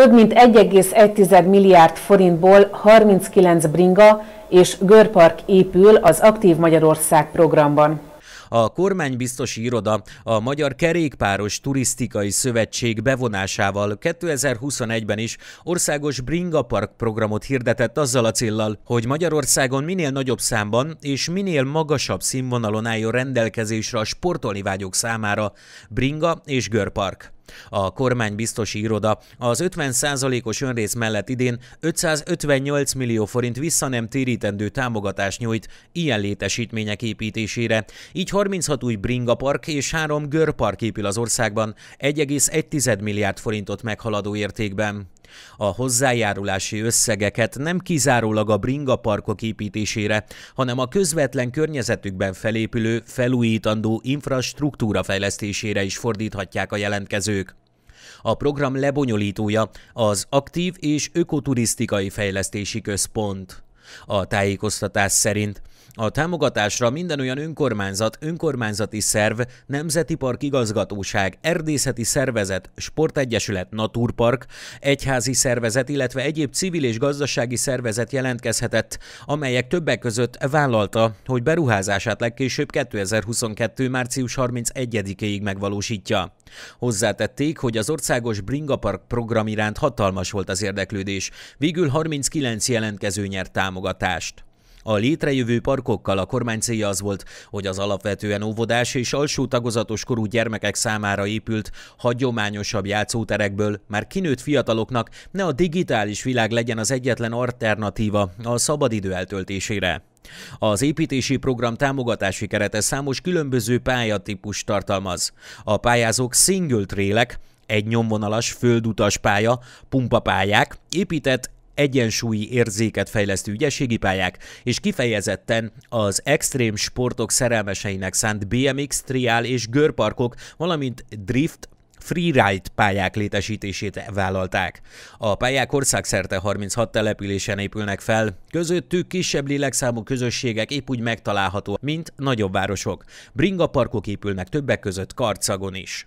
Több mint 1,1 milliárd forintból 39 bringa és görpark épül az Aktív Magyarország programban. A kormánybiztosi iroda a Magyar Kerékpáros Turisztikai Szövetség bevonásával 2021-ben is országos Bringa Park programot hirdetett azzal a céllal, hogy Magyarországon minél nagyobb számban és minél magasabb színvonalon álljon rendelkezésre a sportolni vágyók számára Bringa és Görpark. A kormány biztosi iroda az 50%-os önrész mellett idén 558 millió forint vissza nem térítendő támogatást nyújt ilyen létesítmények építésére. Így 36 új bringapark és 3 görpark épül az országban 1,1 milliárd forintot meghaladó értékben. A hozzájárulási összegeket nem kizárólag a parkok építésére, hanem a közvetlen környezetükben felépülő, felújítandó infrastruktúra fejlesztésére is fordíthatják a jelentkezők. A program lebonyolítója az Aktív és Ökoturisztikai Fejlesztési Központ a tájékoztatás szerint. A támogatásra minden olyan önkormányzat, önkormányzati szerv, Nemzeti Park Igazgatóság, Erdészeti Szervezet, Sportegyesület, Naturpark, Egyházi Szervezet, illetve egyéb civil és gazdasági szervezet jelentkezhetett, amelyek többek között vállalta, hogy beruházását legkésőbb 2022. március 31-ig megvalósítja. Hozzátették, hogy az országos Bringa Park program iránt hatalmas volt az érdeklődés. Végül 39 jelentkező nyert támogatást támogatást. A létrejövő parkokkal a kormány célja az volt, hogy az alapvetően óvodás és alsó tagozatos korú gyermekek számára épült, hagyományosabb játszóterekből már kinőtt fiataloknak ne a digitális világ legyen az egyetlen alternatíva a szabadidő eltöltésére. Az építési program támogatási kerete számos különböző pályatípus tartalmaz. A pályázók single trélek, egy nyomvonalas földutas pálya, pumpapályák, épített egyensúlyi érzéket fejlesztő ügyességi pályák, és kifejezetten az extrém sportok szerelmeseinek szánt BMX, triál és görparkok, valamint drift, freeride pályák létesítését vállalták. A pályák országszerte 36 településen épülnek fel, közöttük kisebb lélekszámú közösségek épp úgy megtalálható, mint nagyobb városok. parkok épülnek többek között Karcagon is.